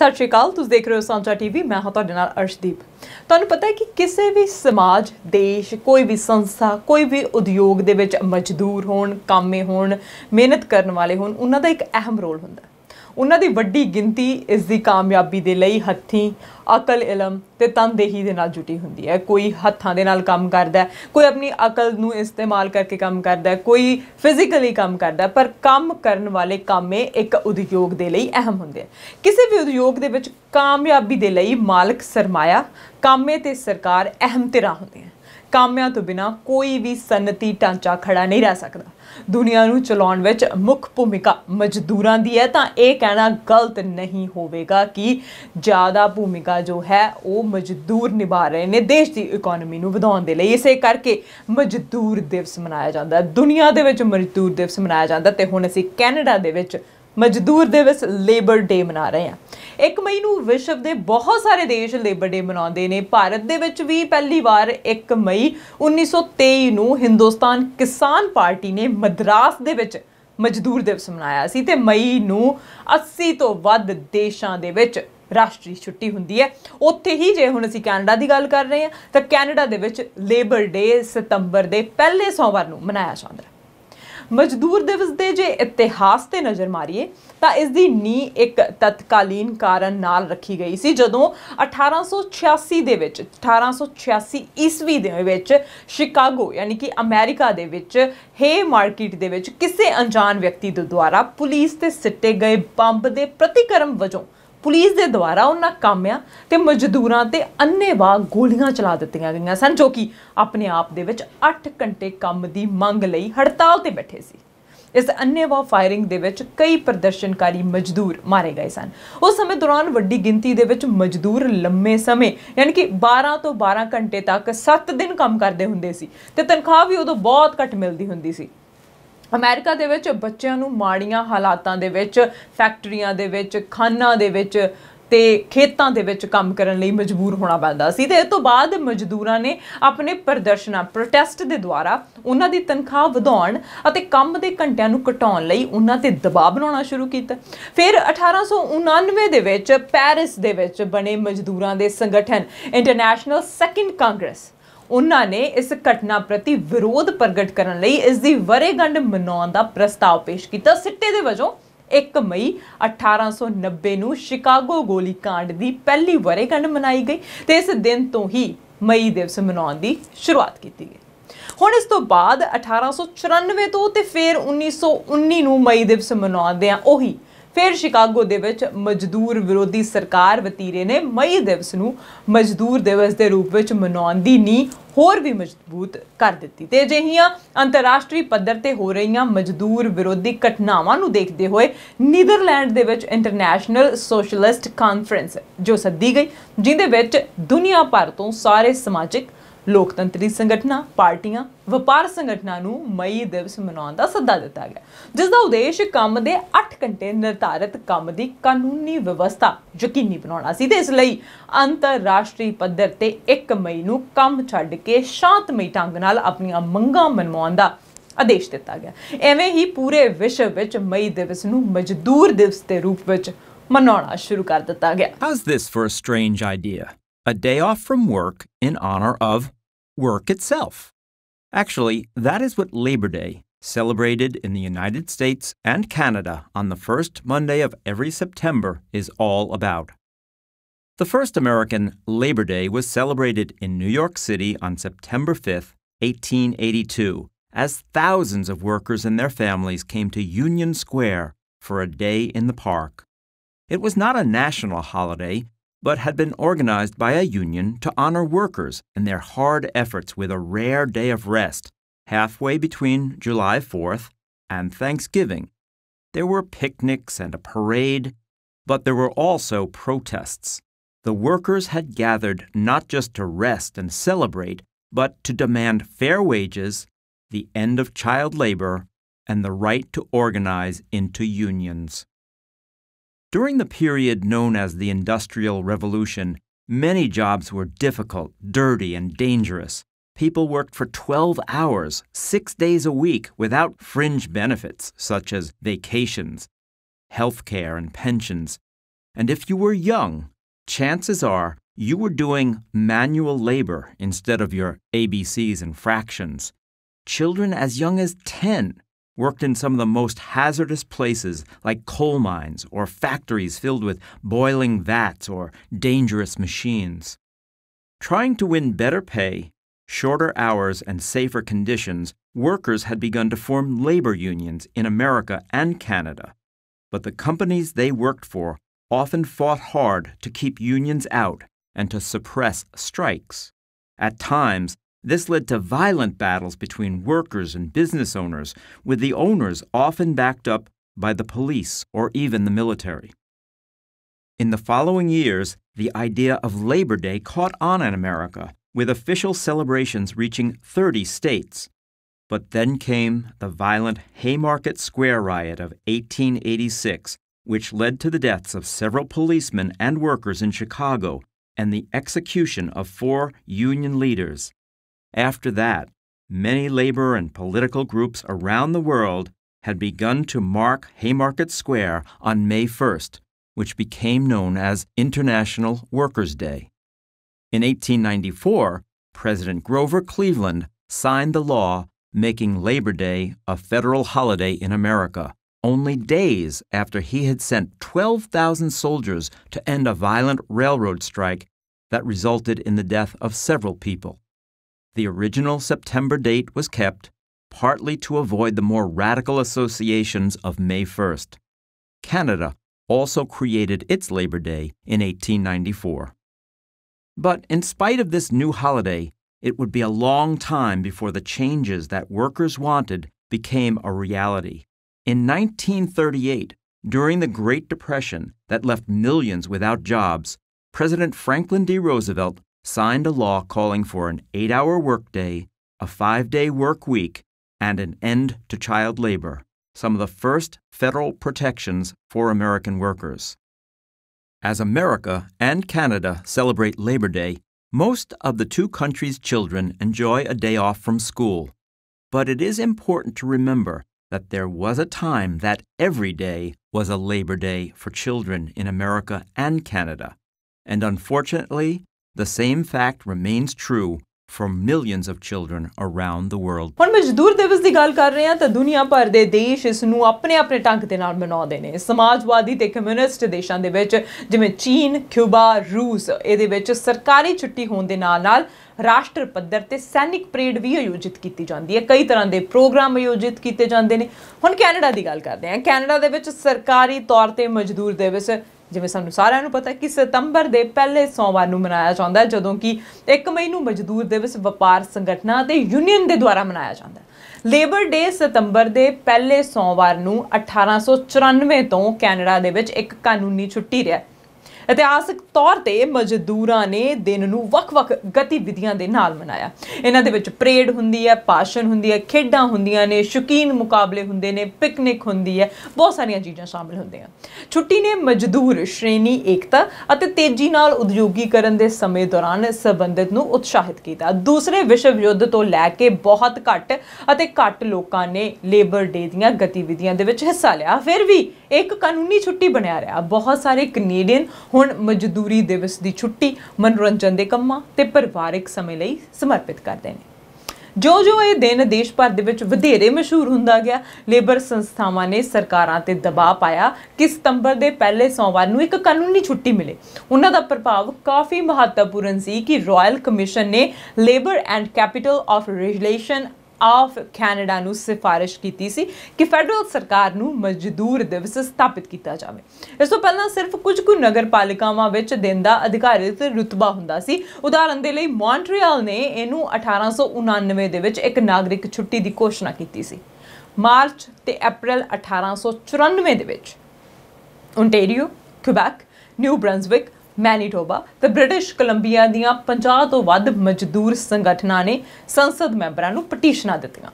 ਸਤਿ ਸ਼੍ਰੀ ਅਕਾਲ ਤੁਸੀਂ ਦੇਖ ਰਹੇ ਹੋ ਸਾਂਝਾ ਟੀਵੀ ਮੈਂ ਹਾਂ ਤੁਹਾਡੇ ਨਾਲ ਅਰਸ਼ਦੀਪ ਤੁਹਾਨੂੰ ਪਤਾ ਹੈ ਕਿ ਕਿਸੇ ਵੀ ਸਮਾਜ ਦੇਸ਼ ਕੋਈ ਵੀ ਸੰਸਥਾ ਕੋਈ ਵੀ ਉਦਯੋਗ ਦੇ ਵਿੱਚ ਮਜ਼ਦੂਰ ਹੋਣ ਕਾਮੇ ਹੋਣ ਮਿਹਨਤ ਕਰਨ ਵਾਲੇ ਹੋਣ ਉਹਨਾਂ ਦਾ ਇੱਕ ਅਹਿਮ ਰੋਲ ਹੁੰਦਾ ਉਹਨਾਂ ਦੀ ਵੱਡੀ ਗਿਣਤੀ ਇਸ ਦੀ ਕਾਮਯਾਬੀ ਦੇ ਲਈ ਹੱਥੀਂ ਅਕਲ ਇਲਮ ਤੇ ਤਨਦੇਹੀ ਦੇ ਨਾਲ ਜੁਟੀ ਹੁੰਦੀ ਹੈ ਕੋਈ ਹੱਥਾਂ ਦੇ ਨਾਲ ਕੰਮ ਕਰਦਾ ਕੋਈ ਆਪਣੀ ਅਕਲ ਨੂੰ ਇਸਤੇਮਾਲ ਕਰਕੇ ਕੰਮ ਕਰਦਾ ਕੋਈ ਫਿਜ਼ੀਕਲੀ ਕੰਮ ਕਰਦਾ ਪਰ ਕੰਮ ਕਰਨ ਵਾਲੇ ਕਾਮੇ ਇੱਕ ਉਦਯੋਗ ਦੇ ਲਈ ਅਹਿਮ ਹੁੰਦੇ ਆ ਕਿਸੇ ਵੀ ਉਦਯੋਗ ਦੇ ਵਿੱਚ ਕਾਮਯਾਬੀ ਦੇ ਲਈ ਮਾਲਕ ਸਰਮਾਇਆ ਕਾਮੇ ਤੇ ਸਰਕਾਰ ਅਹਿਮ ਹੁੰਦੇ ਹੁੰਦੀਆਂ ਕਾਮਿਆਂ ਤੋਂ ਬਿਨਾ ਕੋਈ ਵੀ ਸਨਤੀ ਢਾਂਚਾ ਖੜਾ ਨਹੀਂ ਰਹਿ ਸਕਦਾ ਦੁਨੀਆ ਨੂੰ ਚਲਾਉਣ ਵਿੱਚ ਮੁੱਖ ਭੂਮਿਕਾ ਮਜ਼ਦੂਰਾਂ ਦੀ ਹੈ ਤਾਂ ਇਹ ਕਹਿਣਾ ਗਲਤ ਨਹੀਂ ਹੋਵੇਗਾ ਕਿ ਜ਼ਿਆਦਾ ਭੂਮਿਕਾ ਜੋ ਹੈ ਉਹ ਮਜ਼ਦੂਰ ਨਿਭਾ ਰਹੇ ਨੇ ਦੇਸ਼ ਦੀ ਇਕਨੋਮੀ ਨੂੰ ਵਧਾਉਣ ਦੇ ਲਈ ਇਸੇ ਕਰਕੇ ਮਜ਼ਦੂਰ ਦਿਵਸ ਮਨਾਇਆ ਜਾਂਦਾ ਹੈ ਦੁਨੀਆ ਦੇ ਵਿੱਚ ਮਜ਼ਦੂਰ ਦਿਵਸ ਮਨਾਇਆ ਜਾਂਦਾ ਤੇ ਹੁਣ ਅਸੀਂ ਕੈਨੇਡਾ ਦੇ ਵਿੱਚ ਮਜ਼ਦੂਰ ਦਿਵਸ ਲੇਬਰ ਡੇ ਮਨਾ ਰਹੇ ਹਾਂ 1 ਮਈ ਨੂੰ ਵਿਸ਼ਵ ਦੇ ਬਹੁਤ ਸਾਰੇ ਦੇਸ਼ ਲੇਬਰ ਡੇ ਮਨਾਉਂਦੇ ਨੇ ਭਾਰਤ ਦੇ ਵਿੱਚ ਵੀ ਪਹਿਲੀ ਵਾਰ 1 ਮਈ 1923 ਨੂੰ ਹਿੰਦੁਸਤਾਨ ਕਿਸਾਨ ਪਾਰਟੀ ਨੇ ਮਦਰਾਸ ਦੇ ਵਿੱਚ ਮਜ਼ਦੂਰ ਦਿਵਸ ਮਨਾਇਆ ਸੀ ਤੇ ਮਈ ਨੂੰ 80 ਤੋਂ ਵੱਧ ਦੇਸ਼ਾਂ ਦੇ ਵਿੱਚ ਰਾਸ਼ਟਰੀ ਛੁੱਟੀ ਹੁੰਦੀ ਹੈ ਉੱਥੇ ਹੀ ਜੇ ਹੁਣ ਅਸੀਂ ਕੈਨੇਡਾ ਦੀ ਗੱਲ ਕਰ ਰਹੇ ਹਾਂ ਤਾਂ ਕੈਨੇਡਾ ਦੇ ਵਿੱਚ ਲੇਬਰ ਡੇ ਸਤੰਬਰ ਦੇ ਪਹਿਲੇ ਸੋਮਵਾਰ ਨੂੰ ਮਨਾਇਆ ਜਾਂਦਾ ਹੈ ਮਜ਼ਦੂਰ ਦਿਵਸ ਦੇ ਜੇ ਇਤਿਹਾਸ ਤੇ ਨਜ਼ਰ ਮਾਰੀਏ ਤਾਂ ਇਸ ਦੀ ਨੀ ਇੱਕ ਤਤਕਾਲੀਨ ਕਾਰਨ ਨਾਲ ਰੱਖੀ ਗਈ ਸੀ ਜਦੋਂ 1886 ਦੇ ਵਿੱਚ 1886 ਈਸਵੀ ਦੇ ਵਿੱਚ ਸ਼ਿਕਾਗੋ ਯਾਨੀ ਕਿ ਅਮਰੀਕਾ ਦੇ ਵਿੱਚ ਹੇ ਮਾਰਕੀਟ ਦੇ ਵਿੱਚ ਕਿਸੇ ਅਣਜਾਣ ਵਿਅਕਤੀ ਦੁਆਰਾ ਪੁਲਿਸ ਤੇ ਸਿੱਟੇ ਗਏ ਬੰਬ ਦੇ ਪ੍ਰਤੀਕਰਮ ਵਜੋਂ ਪੁਲਿਸ ਦੇ ਦੁਆਰਾ ਉਹਨਾਂ ਕਾਮਿਆਂ ਤੇ ਮਜ਼ਦੂਰਾਂ ਤੇ ਅੰਨੇਵਾਹ ਗੋਲੀਆਂ ਚਲਾ ਦਿੱਤੀਆਂ ਗਈਆਂ ਸਨ ਜੋ ਕਿ ਆਪਣੇ ਆਪ ਦੇ ਵਿੱਚ 8 ਘੰਟੇ ਕੰਮ ਦੀ ਮੰਗ ਲਈ ਹੜਤਾਲ ਤੇ ਬੈਠੇ ਸੀ ਇਸ ਅੰਨੇਵਾਹ ਫਾਇਰਿੰਗ ਦੇ ਵਿੱਚ ਕਈ ਪ੍ਰਦਰਸ਼ਨਕਾਰੀ ਮਜ਼ਦੂਰ ਮਾਰੇ ਗਏ ਸਨ ਉਸ ਸਮੇਂ ਦੌਰਾਨ ਵੱਡੀ ਗਿਣਤੀ ਦੇ ਵਿੱਚ ਮਜ਼ਦੂਰ ਲੰਮੇ ਸਮੇਂ ਯਾਨੀ ਕਿ 12 ਤੋਂ 12 ਘੰਟੇ ਤੱਕ 7 ਦਿਨ ਕੰਮ ਕਰਦੇ ਹੁੰਦੇ ਸੀ ਤੇ ਤਨਖਾਹ ਵੀ ਉਦੋਂ ਬਹੁਤ ਘੱਟ ਮਿਲਦੀ ਹੁੰਦੀ ਸੀ ਅਮਰੀਕਾ ਦੇ ਵਿੱਚ ਬੱਚਿਆਂ ਨੂੰ ਮਾੜੀਆਂ ਹਾਲਾਤਾਂ ਦੇ ਵਿੱਚ ਫੈਕਟਰੀਆਂ ਦੇ ਵਿੱਚ ਖਾਨਾਂ ਦੇ ਵਿੱਚ ਤੇ ਖੇਤਾਂ ਦੇ ਵਿੱਚ ਕੰਮ ਕਰਨ ਲਈ ਮਜਬੂਰ ਹੋਣਾ ਪੈਂਦਾ ਸੀ ਤੇ ਇਸ ਤੋਂ ਬਾਅਦ ਮਜ਼ਦੂਰਾਂ ਨੇ ਆਪਣੇ ਪ੍ਰਦਰਸ਼ਨਾਂ ਪ੍ਰੋਟੈਸਟ ਦੇ ਦੁਆਰਾ ਉਹਨਾਂ ਦੀ ਤਨਖਾਹ ਵਧਾਉਣ ਅਤੇ ਕੰਮ ਦੇ ਘੰਟਿਆਂ ਨੂੰ ਘਟਾਉਣ ਲਈ ਉਹਨਾਂ ਤੇ ਦਬਾਅ ਬਣਾਉਣਾ ਸ਼ੁਰੂ ਕੀਤਾ ਫਿਰ 1899 ਦੇ ਵਿੱਚ ਪੈਰਿਸ ਦੇ ਵਿੱਚ ਬਣੇ ਮਜ਼ਦੂਰਾਂ ਦੇ ਸੰਗਠਨ ਇੰਟਰਨੈਸ਼ਨਲ ਸੈਕੰਡ ਕਾਂਗਰਸ ਉਹਨਾਂ ਨੇ ਇਸ ਘਟਨਾ ਪ੍ਰਤੀ ਵਿਰੋਧ ਪ੍ਰਗਟ ਕਰਨ ਲਈ ਇਸ ਦੀ ਵਰੇਗੰਢ ਮਨਾਉਣ ਦਾ ਪ੍ਰਸਤਾਵ ਪੇਸ਼ ਕੀਤਾ ਸਿੱਟੇ ਦੇ ਵਜੋਂ 1 ਮਈ 1890 ਨੂੰ ਸ਼ਿਕਾਗੋ ਗੋਲੀ ਕਾਂਡ ਦੀ ਪਹਿਲੀ ਵਰੇਗੰਢ ਮਨਾਈ ਗਈ ਤੇ ਇਸ ਦਿਨ ਤੋਂ ਹੀ ਮਈ ਦਿਵਸ ਮਨਾਉਣ ਦੀ ਸ਼ੁਰੂਆਤ ਕੀਤੀ ਗਈ ਹੁਣ ਇਸ ਤੋਂ ਬਾਅਦ 1894 ਤੋਂ ਤੇ ਫਿਰ 1919 ਨੂੰ ਮਈ ਦਿਵਸ ਮਨਾਉਂਦੇ ਆ ਉਹੀ ਫਿਰ ਸ਼ਿਕਾਗੋ ਦੇ ਵਿੱਚ ਮਜ਼ਦੂਰ ਵਿਰੋਧੀ ਸਰਕਾਰ ਵਤੀਰੇ ਨੇ ਮਈ ਦਿਵਸ ਨੂੰ ਮਜ਼ਦੂਰ ਦਿਵਸ ਦੇ ਰੂਪ ਵਿੱਚ ਮਨਾਉਣ ਦੀ ਨੀ ਹੋਰ ਵੀ ਮਜ਼ਬੂਤ ਕਰ ਦਿੱਤੀ ਤੇ ਜਿਹੀਆਂ ਅੰਤਰਰਾਸ਼ਟਰੀ ਪੱਧਰ ਤੇ ਹੋ ਰਹੀਆਂ ਮਜ਼ਦੂਰ ਵਿਰੋਧੀ ਘਟਨਾਵਾਂ ਨੂੰ ਦੇਖਦੇ ਹੋਏ ਨੀਦਰਲੈਂਡ ਦੇ ਵਿੱਚ ਇੰਟਰਨੈਸ਼ਨਲ ਸੋਸ਼ਲਿਸਟ ਕਾਨਫਰੰਸ ਜੋ ਸੱਦੀ ਗਈ ਜਿੰਦੇ ਵਿੱਚ ਦੁਨੀਆ ਭਰ ਤੋਂ ਸਾਰੇ ਸਮਾਜਿਕ ਲੋਕਤੰਤਰੀ ਸੰਗਠਨਾਂ ਪਾਰਟੀਆਂ ਵਪਾਰ ਸੰਗਠਨਾਂ ਨੂੰ ਮਈ ਦਿਵਸ ਮਨਾਉਣ ਦਾ ਸੱਦਾ ਦਿੱਤਾ ਗਿਆ ਜਿਸ ਦਾ ਉਦੇਸ਼ ਕੰਮ ਦੇ 8 ਘੰਟੇ ਨਿਰਧਾਰਿਤ ਕੰਮ ਦੀ ਕਾਨੂੰਨੀ ਵਿਵਸਥਾ ਯਕੀਨੀ ਬਣਾਉਣਾ ਸੀ ਤੇ ਇਸ ਲਈ ਅੰਤਰਰਾਸ਼ਟਰੀ ਪੱਧਰ ਤੇ 1 ਮਈ ਨੂੰ ਕੰਮ ਛੱਡ ਕੇ ਸ਼ਾਂਤਮਈ ਢੰਗ ਨਾਲ ਆਪਣੀਆਂ ਮੰਗਾਂ ਮਨਵਾਉਣ ਦਾ ਆਦੇਸ਼ ਦਿੱਤਾ ਗਿਆ ਐਵੇਂ ਹੀ ਪੂਰੇ ਵਿਸ਼ਵ ਵਿੱਚ ਮਈ ਦਿਵਸ ਨੂੰ ਮਜ਼ਦੂਰ ਦਿਵਸ ਦੇ ਰੂਪ ਵਿੱਚ ਮਨਾਉਣਾ ਸ਼ੁਰੂ ਕਰ ਦਿੱਤਾ ਗਿਆ has this for a strange idea a day off from work in honour of work itself. Actually, that is what Labor Day, celebrated in the United States and Canada on the first Monday of every September, is all about. The first American Labor Day was celebrated in New York City on September 5, 1882, as thousands of workers and their families came to Union Square for a day in the park. It was not a national holiday, but had been organized by a union to honor workers in their hard efforts with a rare day of rest, halfway between July 4th and Thanksgiving. There were picnics and a parade, but there were also protests. The workers had gathered not just to rest and celebrate, but to demand fair wages, the end of child labor, and the right to organize into unions. During the period known as the Industrial Revolution, many jobs were difficult, dirty, and dangerous. People worked for 12 hours, six days a week, without fringe benefits such as vacations, health care, and pensions. And if you were young, chances are you were doing manual labor instead of your ABCs and fractions. Children as young as 10 worked in some of the most hazardous places like coal mines or factories filled with boiling vats or dangerous machines. Trying to win better pay, shorter hours, and safer conditions, workers had begun to form labor unions in America and Canada. But the companies they worked for often fought hard to keep unions out and to suppress strikes. At times, this led to violent battles between workers and business owners, with the owners often backed up by the police or even the military. In the following years, the idea of Labor Day caught on in America, with official celebrations reaching 30 states. But then came the violent Haymarket Square riot of 1886, which led to the deaths of several policemen and workers in Chicago and the execution of four Union leaders after that, many labor and political groups around the world had begun to mark Haymarket Square on May 1st, which became known as International Workers' Day. In 1894, President Grover Cleveland signed the law making Labor Day a federal holiday in America, only days after he had sent 12,000 soldiers to end a violent railroad strike that resulted in the death of several people the original September date was kept, partly to avoid the more radical associations of May 1st. Canada also created its Labor Day in 1894. But in spite of this new holiday, it would be a long time before the changes that workers wanted became a reality. In 1938, during the Great Depression that left millions without jobs, President Franklin D. Roosevelt signed a law calling for an eight hour workday, a five day work week, and an end to child labor, some of the first federal protections for American workers. As America and Canada celebrate Labor Day, most of the two countries' children enjoy a day off from school. But it is important to remember that there was a time that every day was a Labor Day for children in America and Canada. And unfortunately, The same fact remains true for millions of children around the world. ਹੁਣ ਮਜ਼ਦੂਰ ਦਿਵਸ ਦੀ ਗੱਲ ਕਰ ਰਹੇ ਹਾਂ ਤਾਂ ਦੁਨੀਆ ਭਰ ਦੇ ਦੇਸ਼ ਇਸ ਨੂੰ ਆਪਣੇ ਆਪਣੇ ਢੰਗ ਦੇ ਨਾਲ ਮਨਾਉਂਦੇ ਨੇ ਸਮਾਜਵਾਦੀ ਤੇ ਕਮਿਊਨਿਸਟ ਦੇਸ਼ਾਂ ਦੇ ਵਿੱਚ ਜਿਵੇਂ ਚੀਨ, ਕਿਊਬਾ, ਰੂਸ ਇਹਦੇ ਵਿੱਚ ਸਰਕਾਰੀ ਛੁੱਟੀ ਹੋਣ ਦੇ ਨਾਲ-ਨਾਲ ਰਾਸ਼ਟਰ ਪੱਧਰ ਤੇ ਸੈਨਿਕ ਪਰੇਡ ਵੀ ਆਯੋਜਿਤ ਕੀਤੀ ਜਾਂਦੀ ਹੈ ਕਈ ਤਰ੍ਹਾਂ ਦੇ ਪ੍ਰੋਗਰਾਮ ਆਯੋਜਿਤ ਕੀਤੇ ਜਾਂਦੇ ਨੇ ਹੁਣ ਕੈਨੇਡਾ ਦੀ ਗੱਲ ਕਰਦੇ ਹਾਂ ਕੈਨੇਡਾ ਦੇ ਵਿੱਚ ਸਰਕਾਰੀ ਤੌਰ ਤੇ ਮਜ਼ਦੂਰ ਦਿਵਸ ਜਿਵੇਂ ਸਾਨੂੰ ਸਾਰਿਆਂ ਨੂੰ ਪਤਾ ਕਿ ਸਤੰਬਰ ਦੇ ਪਹਿਲੇ ਸੋਮਵਾਰ ਨੂੰ ਮਨਾਇਆ ਜਾਂਦਾ ਹੈ ਜਦੋਂ ਕਿ 1 ਮਈ ਨੂੰ ਮਜ਼ਦੂਰ ਦਿਵਸ ਵਪਾਰ ਸੰਗਠਨਾਂ ਤੇ ਯੂਨੀਅਨ ਦੇ ਦੁਆਰਾ ਮਨਾਇਆ ਜਾਂਦਾ ਹੈ ਲੇਬਰ ਡੇ ਸਤੰਬਰ ਦੇ ਪਹਿਲੇ ਸੋਮਵਾਰ ਨੂੰ 1894 ਤੋਂ ਕੈਨੇਡਾ ਦੇ ਵਿੱਚ ਇੱਕ ਕਾਨੂੰਨੀ ਛੁੱਟੀ ਰਿਹਾ ਇਤਿਹਾਸਕ ਤੌਰ ਤੇ ਮਜ਼ਦੂਰਾਂ ਨੇ ਦਿਨ ਨੂੰ ਵੱਖ-ਵੱਖ ਗਤੀਵਿਧੀਆਂ ਦੇ ਨਾਲ ਮਨਾਇਆ ਇਹਨਾਂ ਦੇ ਵਿੱਚ ਪਰੇਡ ਹੁੰਦੀ ਹੈ ਪਾਸ਼ਨ ਹੁੰਦੀ ਹੈ ਖੇਡਾਂ ਹੁੰਦੀਆਂ ਨੇ ਸ਼ੁਕੀਨ ਮੁਕਾਬਲੇ ਹੁੰਦੇ ਨੇ ਪਿਕਨਿਕ ਹੁੰਦੀ ਹੈ ਬਹੁਤ ਸਾਰੀਆਂ ਚੀਜ਼ਾਂ ਸ਼ਾਮਿਲ ਹੁੰਦੀਆਂ ਛੁੱਟੀ ਨੇ ਮਜ਼ਦੂਰ ਸ਼੍ਰੇਣੀ ਏਕਤਾ ਅਤੇ ਤੇਜ਼ੀ ਨਾਲ ਉਦਯੋਗੀਕਰਨ ਦੇ ਸਮੇਂ ਦੌਰਾਨ ਸਬੰਧਿਤ ਨੂੰ ਉਤਸ਼ਾਹਿਤ ਕੀਤਾ ਦੂਸਰੇ ਵਿਸ਼ਵ ਯੁੱਧ ਤੋਂ ਲੈ ਕੇ ਬਹੁਤ ਘੱਟ ਅਤੇ ਘੱਟ ਲੋਕਾਂ ਨੇ ਲੇਬਰ ਡੇ ਦੀਆਂ ਗਤੀਵਿਧੀਆਂ ਦੇ ਵਿੱਚ ਹਿੱਸਾ ਲਿਆ ਫਿਰ ਵੀ ਇੱਕ ਕਾਨੂੰਨੀ ਛੁੱਟੀ ਬਣਿਆ ਰਿਹਾ ਬਹੁਤ ਸਾਰੇ ਕੈਨੇਡੀਅਨ ਹੁਣ ਮਜ਼ਦੂਰੀ ਦਿਵਸ ਦੀ ਛੁੱਟੀ ਮਨੋਰੰਜਨ ਦੇ ਕੰਮਾਂ ਤੇ ਪਰਿਵਾਰਿਕ ਸਮੇਂ ਲਈ ਸਮਰਪਿਤ ਕਰਦੇ ਨੇ ਜੋ ਜੋ ਇਹ ਦਿਨ ਦੇਸ਼ ਭਰ ਦੇ ਵਿੱਚ ਵਧੇਰੇ ਮਸ਼ਹੂਰ ਹੁੰਦਾ ਗਿਆ ਲੇਬਰ ਸੰਸਥਾਵਾਂ ਨੇ ਸਰਕਾਰਾਂ ਤੇ ਦਬਾਅ ਪਾਇਆ ਕਿ ਸਤੰਬਰ ਦੇ ਪਹਿਲੇ ਸੋਮਵਾਰ ਨੂੰ ਇੱਕ ਕਾਨੂੰਨੀ ਛੁੱਟੀ ਮਿਲੇ ਉਹਨਾਂ ਦਾ ਪ੍ਰਭਾਵ ਕਾਫੀ ਮਹੱਤਵਪੂਰਨ ਸੀ ਕਿ ਰਾਇਲ ਕਮਿਸ਼ਨ ਨੇ labour and capital of regulation of Canada ਨੂੰ ਸਿਫਾਰਿਸ਼ ਕੀਤੀ ਸੀ ਕਿ ਫੈਡਰਲ ਸਰਕਾਰ ਨੂੰ ਮਜ਼ਦੂਰ ਦਿਵਸ ਸਥਾਪਿਤ ਕੀਤਾ ਜਾਵੇ ਇਸ ਤੋਂ ਪਹਿਲਾਂ ਸਿਰਫ ਕੁਝ ਕੁ ਨਗਰਪਾਲਿਕਾਵਾਂ ਵਿੱਚ ਦਿਨ ਦਾ ਅਧਿਕਾਰਿਤ ਰੁਤਬਾ ਹੁੰਦਾ ਸੀ ਉਦਾਹਰਨ ਦੇ ਲਈ ਮੌਂਟਰੀਅਲ ਨੇ ਇਹਨੂੰ 1899 ਦੇ ਵਿੱਚ ਇੱਕ ਨਾਗਰਿਕ ਛੁੱਟੀ ਦੀ ਘੋਸ਼ਣਾ ਕੀਤੀ ਸੀ ਮਾਰਚ ਤੇ ਅਪ੍ਰੈਲ 1894 ਦੇ ਵਿੱਚ Ontario Quebec New Brunswick Manitoba ਤੇ ਬ੍ਰਿਟਿਸ਼ ਕੋਲੰਬੀਆ ਦੀਆਂ 50 ਤੋਂ ਵੱਧ ਮਜ਼ਦੂਰ ਸੰਗਠਨਾਂ ਨੇ ਸੰਸਦ ਮੈਂਬਰਾਂ ਨੂੰ ਪਟੀਸ਼ਨਾਂ ਦਿੱਤੀਆਂ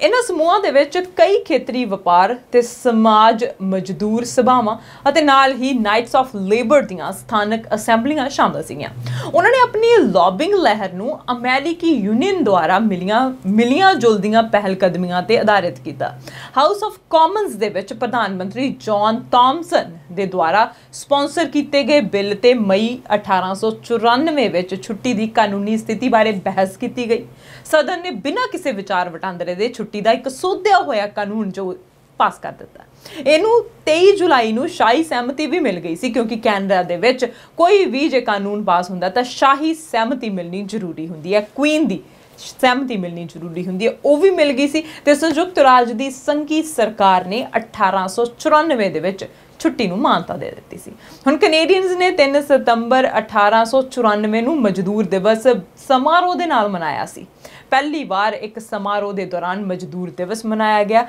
ਇਹਨਾਂ ਸਮੂਹਾਂ ਦੇ ਵਿੱਚ ਕਈ ਖੇਤਰੀ ਵਪਾਰ ਤੇ ਸਮਾਜ ਮਜ਼ਦੂਰ ਸਭਾਵਾਂ ਅਤੇ ਨਾਲ ਹੀ ਨਾਈਟਸ ਆਫ ਲੇਬਰ ਦੀਆਂ ਸਥਾਨਕ ਅਸੈਂਬਲੀਆਂ ਸ਼ਾਮਲ ਸੀਗੀਆਂ ਉਹਨਾਂ ਨੇ ਆਪਣੀ ਲੌਬਿੰਗ ਲਹਿਰ ਨੂੰ ਅਮਰੀਕੀ ਯੂਨੀਅਨ ਦੁਆਰਾ ਮਿਲੀਆਂ ਮਿਲੀਆਂ ਜੁਲਦੀਆਂ ਪਹਿਲ ਕਦਮੀਆਂ ਤੇ ਆਧਾਰਿਤ ਕੀਤਾ ਹਾਊਸ ਆਫ ਕਾਮਨਸ ਦੇ ਵਿੱਚ ਪ੍ਰਧਾਨ ਮੰਤਰੀ ਜੌਨ ਥਾਮਸਨ ਦੇ ਦੁਆਰਾ ਸਪਾਂਸਰ ਕੀਤੇ ਗਏ ਬਿੱਲ ਤੇ ਮਈ 1894 ਵਿੱਚ ਛੁੱਟੀ ਦੀ ਕਾਨੂੰਨੀ ਸਥਿਤੀ ਬਾਰੇ ਬਹਿਸ ਕੀਤੀ ਗਈ ਸਦਨ ਨੇ ਬਿਨਾਂ ਕਿਸੇ ਵਿਚਾਰ ਵਟਾਂਦਰੇ ਦੇ ਛੁੱਟੀ ਦਾ ਇੱਕ ਸੋਧਿਆ ਹੋਇਆ ਕਾਨੂੰਨ ਜੋ ਪਾਸ ਕਰ ਦਿੱਤਾ ਇਹਨੂੰ 23 ਜੁਲਾਈ ਨੂੰ ਸ਼ਾਹੀ ਸਹਿਮਤੀ ਵੀ ਮਿਲ ਗਈ ਸੀ ਕਿਉਂਕਿ ਕੈਨੇਡਾ ਦੇ ਵਿੱਚ ਕੋਈ ਵੀ ਜੇ ਕਾਨੂੰਨ ਪਾਸ ਹੁੰਦਾ ਤਾਂ ਸ਼ਾਹੀ ਸਹਿਮਤੀ ਮਿਲਣੀ ਜ਼ਰੂਰੀ ਹੁੰਦੀ ਹੈ ਕੁਈਨ ਦੀ ਸਹਿਮਤੀ ਮਿਲਣੀ ਜ਼ਰੂਰੀ ਹੁੰਦੀ ਹੈ ਉਹ ਵੀ ਮਿਲ ਗਈ ਸੀ ਤੇ ਸੰਯੁਕਤ ਰਾਜ ਦੀ ਸੰਘੀ ਸਰਕਾਰ ਨੇ 1894 ਦੇ ਵਿੱਚ ਛੁੱਟੀ ਨੂੰ ਮਾਨਤਾ ਦੇ ਦਿੱਤੀ ਸੀ ਹੁਣ ਕੈਨੇਡੀਅਨਸ ਨੇ 3 ਸਤੰਬਰ 1894 ਨੂੰ ਮਜ਼ਦੂਰ ਦਿਵਸ ਸਮਾਰੋਹ ਦੇ ਨਾਲ ਮਨਾਇਆ ਸੀ ਪਹਿਲੀ ਵਾਰ ਇੱਕ ਸਮਾਰੋਹ ਦੇ ਦੌਰਾਨ ਮਜ਼ਦੂਰ ਦਿਵਸ ਮਨਾਇਆ ਗਿਆ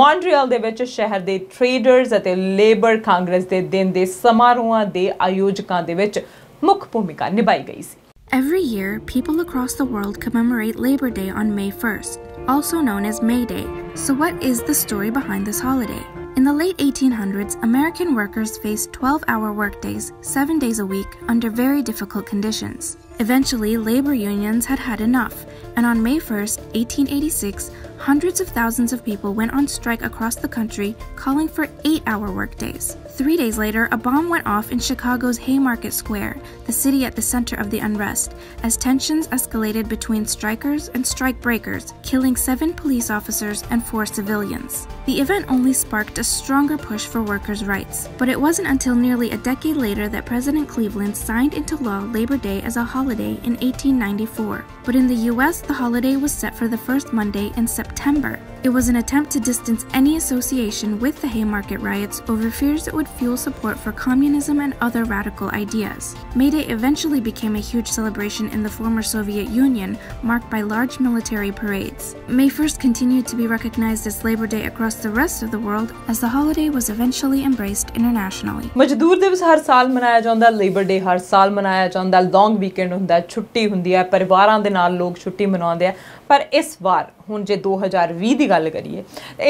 ਮੌਂਟਰੀਅਲ ਦੇ ਵਿੱਚ ਸ਼ਹਿਰ ਦੇ ਟ੍ਰੇਡਰਸ ਅਤੇ ਲੇਬਰ ਕਾਂਗਰਸ ਦੇ ਦਿਨ ਦੇ ਸਮਾਰੋਹਾਂ ਦੇ ਆਯੋਜਕਾਂ ਦੇ ਵਿੱਚ ਮੁੱਖ ਭੂਮਿਕਾ ਨਿਭਾਈ ਗਈ ਸੀ Every year, people across the world commemorate Labor Day on May 1st, also known as May Day. So what is the story behind this holiday? In the late 1800s, American workers faced 12 hour workdays, seven days a week, under very difficult conditions. Eventually, labor unions had had enough, and on May 1, 1886, hundreds of thousands of people went on strike across the country calling for eight hour workdays. Three days later, a bomb went off in Chicago's Haymarket Square, the city at the center of the unrest, as tensions escalated between strikers and strikebreakers, killing seven police officers and four civilians. The event only sparked a stronger push for workers' rights, but it wasn't until nearly a decade later that President Cleveland signed into law Labor Day as a holiday holiday in 1894 but in the US, the holiday was set for the first Monday in September. It was an attempt to distance any association with the Haymarket riots over fears it would fuel support for communism and other radical ideas. May Day eventually became a huge celebration in the former Soviet Union, marked by large military parades. May 1st continued to be recognized as Labor Day across the rest of the world, as the holiday was eventually embraced internationally. ਮਜ਼ਦੂਰ ਦਿਵਸ ਹਰ ਸਾਲ ਮਨਾਇਆ ਜਾਂਦਾ labour ਡੇ ਹਰ ਸਾਲ ਮਨਾਇਆ ਜਾਂਦਾ ਲੌਂਗ weekend ਹੁੰਦਾ ਛੁੱਟੀ ਹੁੰਦੀ ਹੈ ਪਰਿਵਾਰਾਂ ਦੇ ਨਾਲ ਲੋਕ ਛੁੱਟੀ ਮਨਾਉਂਦੇ ਆ ਪਰ ਇਸ ਵਾਰ ਹੁਣ ਜੇ 2020 ਦੀ ਗੱਲ ਕਰੀਏ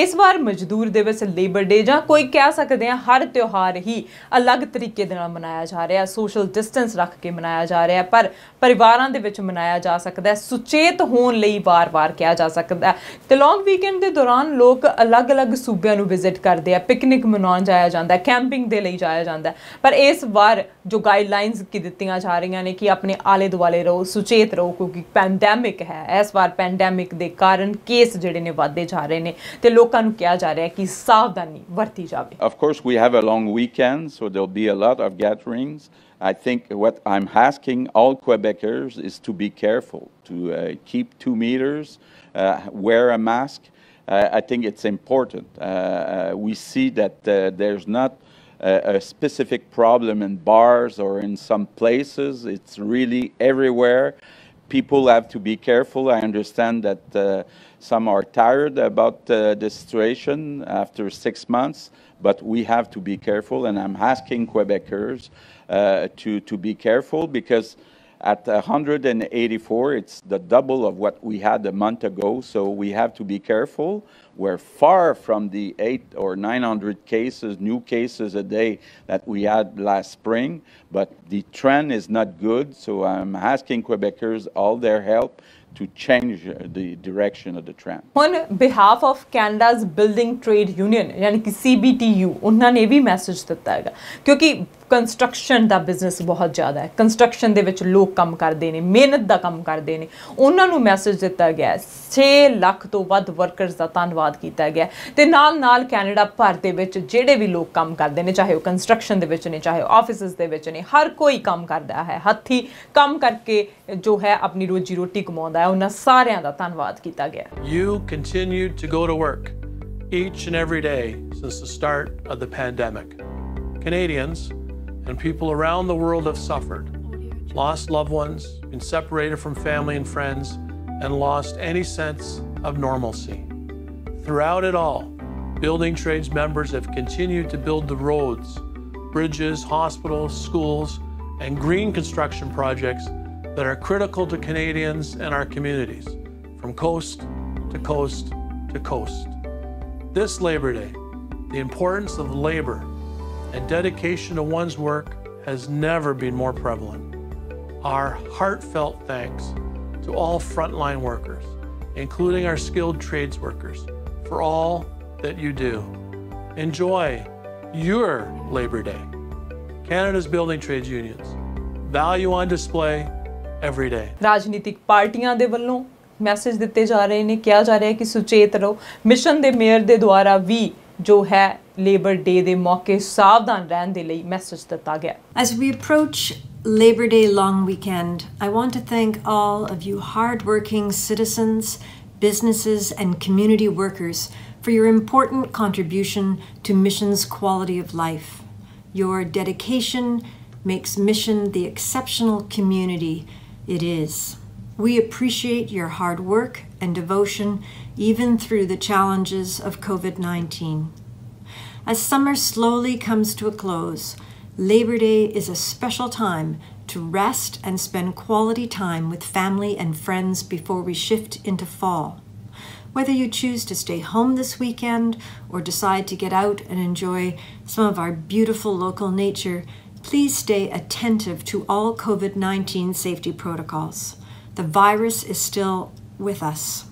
ਇਸ ਵਾਰ ਮਜ਼ਦੂਰ ਦਿਵਸ ਲੇਬਰ ਡੇ ਜਾਂ ਕੋਈ ਕਹਿ ਸਕਦੇ ਆ ਹਰ ਤਿਉਹਾਰ ਹੀ ਅਲੱਗ ਤਰੀਕੇ ਦੇ ਨਾਲ ਮਨਾਇਆ ਜਾ ਰਿਹਾ ਸੋਸ਼ਲ ਡਿਸਟੈਂਸ ਰੱਖ ਕੇ ਮਨਾਇਆ ਜਾ ਰਿਹਾ ਪਰ ਪਰਿਵਾਰਾਂ ਦੇ ਵਿੱਚ ਮਨਾਇਆ ਜਾ ਸਕਦਾ ਹੈ ਸੁਚੇਤ ਹੋਣ ਲਈ ਵਾਰ-ਵਾਰ ਕਿਹਾ ਜਾ ਸਕਦਾ ਹੈ ਤੇ ਲੌਂਗ ਵੀਕਐਂਡ ਦੇ ਦੌਰਾਨ ਲੋਕ ਅਲੱਗ-ਅਲੱਗ ਸੂਬਿਆਂ ਨੂੰ ਵਿਜ਼ਿਟ ਕਰਦੇ ਆ ਪਿਕਨਿਕ ਮਨਾਉਣ ਜਾਇਆ ਜਾਂਦਾ ਹੈ ਕੈਂਪਿੰਗ ਦੇ ਲਈ ਜਾਇਆ ਜਾਂਦਾ ਪਰ ਇਸ ਵਾਰ ਜੋ ਗਾਈਡਲਾਈਨਸ ਕੀ ਦਿੱਤੀਆਂ ਜਾ ਰਹੀਆਂ ਨੇ ਕਿ ਆਪਣੇ ਆਲੇ ਦੁਆਲੇ ਰਹੋ ਸੁਚੇਤ ਰਹੋ ਕਿਉਂਕਿ ਪੈਂਡੈਮਿਕ ਹੈ ਇਸ ਵਾਰ ਪੈਂਡੈਮਿਕ ਦੇ ਕਾਰਨ ਕੇਸ ਜਿਹੜੇ ਨੇ ਵਧਦੇ ਜਾ ਰਹੇ ਨੇ ਤੇ ਲੋਕਾਂ ਨੂੰ ਕਿਹਾ ਜਾ ਰਿਹਾ ਹੈ ਕਿ ਸਾਵਧਾਨੀ ਵਰਤੀ ਜਾਵੇ of course we have a long weekend so there will be a lot of gatherings I think what I'm asking all Quebecers is to be careful, to uh, keep two meters, uh, wear a mask. Uh, I think it's important. Uh, uh, we see that uh, there's not a specific problem in bars or in some places, it's really everywhere people have to be careful. I understand that uh, some are tired about uh, the situation after six months, but we have to be careful. And I'm asking Quebecers uh, to, to be careful because at 184. It's the double of what we had a month ago, so we have to be careful. We're far from the eight or 900 cases, new cases a day that we had last spring, but the trend is not good, so I'm asking Quebecers all their help to change uh, the direction of the trend. On behalf of Canada's Building Trade Union ਯਾਨੀ ਕਿ CBTU ਉਹਨਾਂ ਨੇ ਵੀ message ਦਿੱਤਾ ਹੈਗਾ ਕਿਉਂਕਿ construction ਦਾ business ਬਹੁਤ ਜ਼ਿਆਦਾ ਹੈ ਕੰਸਟਰਕਸ਼ਨ ਦੇ ਵਿੱਚ ਲੋਕ ਕੰਮ ਕਰਦੇ ਨੇ ਮਿਹਨਤ ਦਾ ਕੰਮ ਕਰਦੇ ਨੇ ਉਹਨਾਂ ਨੂੰ ਮੈਸੇਜ ਦਿੱਤਾ ਗਿਆ 6 ਲੱਖ ਤੋਂ ਵੱਧ ਵਰਕਰਸ ਦਾ ਧੰਨਵਾਦ ਕੀਤਾ ਗਿਆ ਤੇ ਨਾਲ ਨਾਲ ਕੈਨੇਡਾ ਭਰ ਦੇ ਵਿੱਚ ਜਿਹੜੇ ਵੀ ਲੋਕ ਕੰਮ ਕਰਦੇ ਨੇ ਚਾਹੇ ਉਹ ਕੰਸਟਰਕਸ਼ਨ ਦੇ ਵਿੱਚ ਨੇ ਚਾਹੇ ਆਫਿਸਸ ਦੇ ਵਿੱਚ ਨੇ ਹਰ ਕੋਈ ਕੰਮ ਕਰਦਾ ਹੈ ਹੱਥੀ ਕੰਮ ਕਰਕੇ ਜੋ ਹੈ ਆਪਣੀ ਰੋਜੀ ਰੋਟੀ ਕਮਾਉਂਦਾ You continued to go to work each and every day since the start of the pandemic. Canadians and people around the world have suffered, lost loved ones, been separated from family and friends, and lost any sense of normalcy. Throughout it all, building trades members have continued to build the roads, bridges, hospitals, schools, and green construction projects that are critical to Canadians and our communities from coast to coast to coast. This Labor Day, the importance of labor and dedication to one's work has never been more prevalent. Our heartfelt thanks to all frontline workers, including our skilled trades workers, for all that you do. Enjoy your Labor Day. Canada's Building Trades Unions. Value on display every day. ਡੇ ਰਾਜਨੀਤਿਕ ਪਾਰਟੀਆਂ ਦੇ ਵੱਲੋਂ message ਦਿੱਤੇ ਜਾ ਰਹੇ ਨੇ ਕਿਹਾ ਜਾ ਰਿਹਾ ਹੈ ਕਿ ਸੁਚੇਤ ਰਹੋ ਮਿਸ਼ਨ ਦੇ ਮੇਅਰ ਦੇ ਦੁਆਰਾ ਵੀ ਜੋ ਹੈ ਲੇਬਰ ਡੇ ਦੇ ਮੌਕੇ ਸਾਵਧਾਨ ਰਹਿਣ ਦੇ ਲਈ ਮੈਸੇਜ ਦਿੱਤਾ ਗਿਆ Labor Day long weekend, I want to thank all of you hardworking citizens, businesses, and community workers for your important contribution to Mission's quality of life. Your dedication makes Mission the exceptional community it is. We appreciate your hard work and devotion, even through the challenges of COVID 19. As summer slowly comes to a close, Labor Day is a special time to rest and spend quality time with family and friends before we shift into fall. Whether you choose to stay home this weekend or decide to get out and enjoy some of our beautiful local nature, Please stay attentive to all COVID 19 safety protocols. The virus is still with us.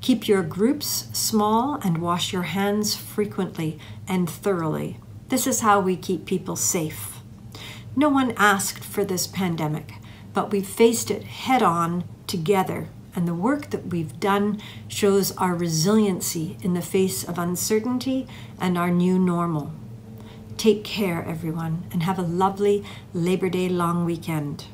Keep your groups small and wash your hands frequently and thoroughly. This is how we keep people safe. No one asked for this pandemic, but we faced it head on together, and the work that we've done shows our resiliency in the face of uncertainty and our new normal. Take care, everyone, and have a lovely Labor Day long weekend.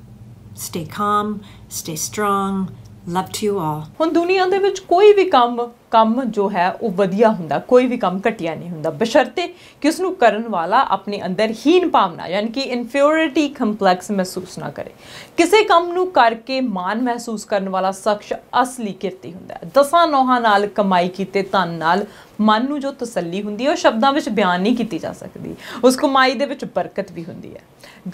Stay calm, stay strong, love to you all ਹੁਣ ਦੁਨੀਆ ਦੇ ਵਿੱਚ ਕੋਈ ਵੀ ਕੰਮ ਕੰਮ ਜੋ ਹੈ ਉਹ ਵਧੀਆ ਹੁੰਦਾ ਕੋਈ ਵੀ ਕੰਮ ਘਟਿਆ ਨਹੀਂ ਹੁੰਦਾ ਬਸ਼ਰਤੇ ਕਿ ਉਸ ਨੂੰ ਕਰਨ ਵਾਲਾ ਆਪਣੇ ਅੰਦਰ ਹੀਨ ਭਾਵਨਾ ਯਾਨੀ ਕਿ ਇਨਫੀਰੀਓਰਿਟੀ ਕੰਪਲੈਕਸ ਮਹਿਸੂਸ ਨਾ ਕਰੇ ਕਿਸੇ ਕੰਮ ਨੂੰ ਕਰਕੇ ਮਾਣ ਮਹਿਸੂਸ ਕਰਨ ਵਾਲਾ ਸ਼ਖਸ ਅਸਲੀ ਕਿਰਤੀ ਹੁੰਦਾ ਹੈ ਦਸਾਂ ਨੋਹਾਂ ਨਾਲ ਕਮਾਈ ਕੀਤੇ ਧਨ ਨਾਲ ਮਨ ਨੂੰ ਜੋ ਤਸੱਲੀ ਹੁੰਦੀ ਹੈ ਉਹ ਸ਼ਬਦਾਂ ਵਿੱਚ ਬਿਆਨ ਨਹੀਂ ਕੀਤੀ ਜਾ ਸਕਦੀ ਉਸ ਕਮਾਈ ਦੇ ਵਿੱਚ ਬਰਕਤ ਵੀ ਹੁੰਦੀ ਹੈ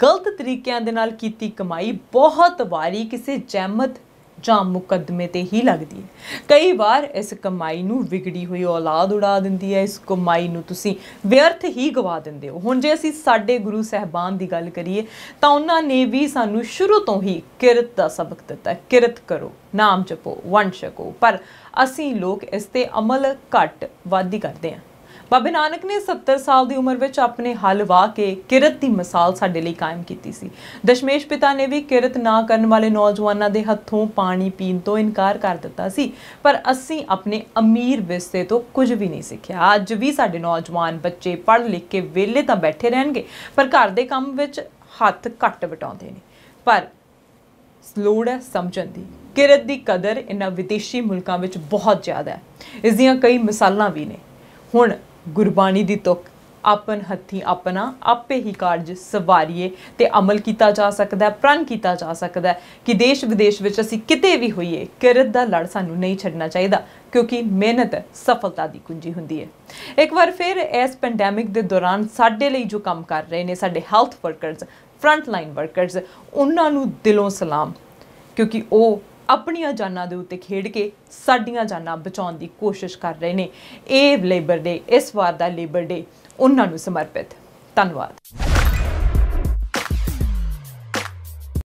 ਗਲਤ ਤਰੀਕਿਆਂ ਦੇ ਨਾਲ ਕੀਤੀ ਕਮਾਈ ਬਹੁਤ ਵਾਰੀ ਕਿਸੇ ਜਹਿਮਤ ਜਾਂ ਮੁਕੱਦਮੇ ਤੇ ਹੀ ਲੱਗਦੀ ਹੈ ਕਈ ਵਾਰ ਇਸ ਕਮਾਈ ਨੂੰ ਵਿਗੜੀ ਹੋਈ ਔਲਾਦ ਉਡਾ ਦਿੰਦੀ ਹੈ ਇਸ ਕਮਾਈ ਨੂੰ ਤੁਸੀਂ ਵਿਅਰਥ ਹੀ ਗਵਾ ਦਿੰਦੇ ਹੋ ਹੁਣ ਜੇ ਅਸੀਂ ਸਾਡੇ ਗੁਰੂ ਸਹਿਬਾਨ ਦੀ ਗੱਲ ਕਰੀਏ ਤਾਂ ਉਹਨਾਂ ਨੇ ਵੀ ਸਾਨੂੰ ਸ਼ੁਰੂ ਤੋਂ ਹੀ ਕਿਰਤ ਦਾ ਸਬਕ ਦਿੱਤਾ ਹੈ ਕਿਰਤ ਕਰੋ ਨਾਮ ਜਪੋ ਵੰਡ ਛਕੋ ਪਰ ਅਸੀਂ ਲੋਕ ਇਸ ਤੇ ਅਮਲ ਘੱਟ ਵਾਧੀ ਕਰਦੇ ਹਾਂ ਬਾਬੇ ਨਾਨਕ ਨੇ 70 ਸਾਲ ਦੀ ਉਮਰ ਵਿੱਚ ਆਪਣੇ ਹਲ ਵਾ ਕੇ ਕਿਰਤ ਦੀ ਮਿਸਾਲ ਸਾਡੇ ਲਈ ਕਾਇਮ ਕੀਤੀ ਸੀ ਦਸ਼ਮੇਸ਼ ਪਿਤਾ ਨੇ ਵੀ ਕਿਰਤ ਨਾ ਕਰਨ ਵਾਲੇ ਨੌਜਵਾਨਾਂ ਦੇ ਹੱਥੋਂ ਪਾਣੀ ਪੀਣ ਤੋਂ ਇਨਕਾਰ ਕਰ ਦਿੱਤਾ ਸੀ ਪਰ ਅਸੀਂ ਆਪਣੇ ਅਮੀਰ ਵਿਸਤੇ ਤੋਂ ਕੁਝ ਵੀ ਨਹੀਂ ਸਿੱਖਿਆ ਅੱਜ ਵੀ ਸਾਡੇ ਨੌਜਵਾਨ ਬੱਚੇ ਪੜ੍ਹ ਲਿਖ ਕੇ ਵਿਹਲੇ ਤਾਂ ਬੈਠੇ ਰਹਿਣਗੇ ਪਰ ਘਰ ਦੇ ਕੰਮ ਵਿੱਚ ਹੱਥ ਘੱਟ ਵਟਾਉਂਦੇ ਨੇ ਪਰ ਲੋੜ ਹੈ ਸਮਝਣ ਦੀ ਕਿਰਤ ਦੀ ਕਦਰ ਇਨ੍ਹਾਂ ਵਿਦੇਸ਼ੀ ਮੁਲਕਾਂ ਵਿੱਚ ਬਹੁਤ ਜ਼ਿਆਦਾ ਹੈ ਇਸ ਦੀਆਂ ਕਈ ਮਿਸਾਲਾਂ ਵੀ ਨੇ ਹੁਣ ਗੁਰਬਾਣੀ ਦੀ ਤੁਕ ਆਪਨ ਹੱਥੀ ਆਪਣਾ ਆਪੇ ਹੀ ਕਾਰਜ ਸਵਾਰੀਏ ਤੇ ਅਮਲ ਕੀਤਾ ਜਾ ਸਕਦਾ ਹੈ ਪ੍ਰਣ ਕੀਤਾ ਜਾ ਸਕਦਾ ਹੈ ਕਿ ਦੇਸ਼ ਵਿਦੇਸ਼ ਵਿੱਚ ਅਸੀਂ ਕਿਤੇ ਵੀ ਹੋਈਏ ਕਿਰਤ ਦਾ ਲੜ ਸਾਨੂੰ ਨਹੀਂ ਛੱਡਣਾ ਚਾਹੀਦਾ ਕਿਉਂਕਿ ਮਿਹਨਤ ਸਫਲਤਾ ਦੀ ਕੁੰਜੀ ਹੁੰਦੀ ਹੈ ਇੱਕ ਵਾਰ ਫਿਰ ਇਸ ਪੈਂਡੈਮਿਕ ਦੇ ਦੌਰਾਨ ਸਾਡੇ ਲਈ ਜੋ ਕੰਮ ਕਰ ਰਹੇ ਨੇ ਸਾਡੇ health workers front line workers ਉਹਨਾਂ ਨੂੰ ਦਿਲੋਂ ਸਲਾਮ ਕਿਉਂਕਿ ਉਹ ਆਪਣੀਆਂ ਜਾਨਾਂ ਦੇ ਉੱਤੇ ਖੇਡ ਕੇ ਸਾਡੀਆਂ ਜਾਨਾਂ ਬਚਾਉਣ ਦੀ ਕੋਸ਼ਿਸ਼ ਕਰ ਰਹੇ ਨੇ ਇਹ ਲੇਬਰ ਡੇ ਇਸ ਵਾਰ ਦਾ ਲੇਬਰ ਡੇ ਉਹਨਾਂ ਨੂੰ ਸਮਰਪਿਤ ਧੰਨਵਾਦ